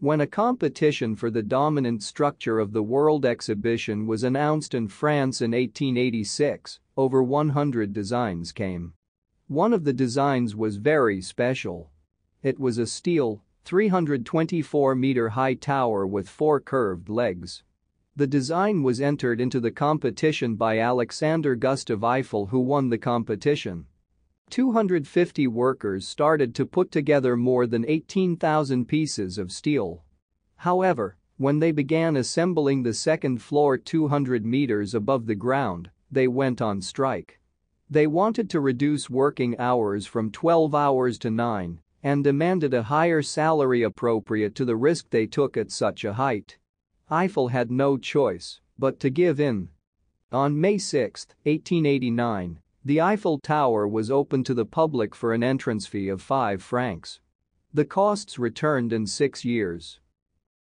When a competition for the dominant structure of the World Exhibition was announced in France in 1886, over 100 designs came. One of the designs was very special. It was a steel, 324-meter-high tower with four curved legs. The design was entered into the competition by Alexander Gustav Eiffel who won the competition. 250 workers started to put together more than 18,000 pieces of steel. However, when they began assembling the second floor 200 meters above the ground, they went on strike. They wanted to reduce working hours from 12 hours to 9 and demanded a higher salary appropriate to the risk they took at such a height. Eiffel had no choice but to give in. On May 6, 1889, the Eiffel Tower was open to the public for an entrance fee of 5 francs. The costs returned in six years.